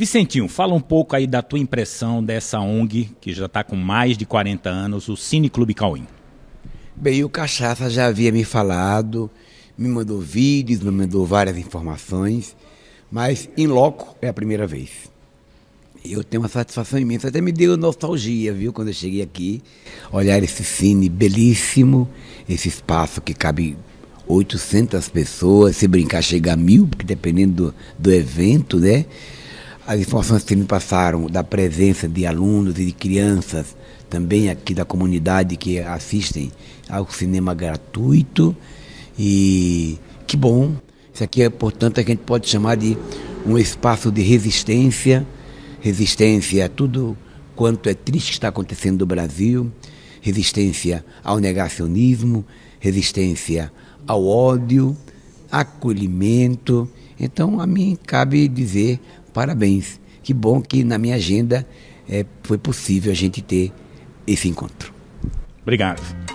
Vicentinho, fala um pouco aí da tua impressão dessa ONG, que já está com mais de 40 anos, o Cine Clube Cauim. Bem, o Cachaça já havia me falado, me mandou vídeos, me mandou várias informações, mas em loco é a primeira vez. Eu tenho uma satisfação imensa, até me deu nostalgia, viu, quando eu cheguei aqui, olhar esse cine belíssimo, esse espaço que cabe 800 pessoas, se brincar chega a mil, porque dependendo do, do evento, né? As informações que me passaram da presença de alunos e de crianças também aqui da comunidade que assistem ao cinema gratuito. E que bom! Isso aqui, é, portanto, a gente pode chamar de um espaço de resistência resistência a tudo quanto é triste que está acontecendo no Brasil, resistência ao negacionismo, resistência ao ódio, acolhimento então, a mim cabe dizer parabéns. Que bom que na minha agenda é, foi possível a gente ter esse encontro. Obrigado.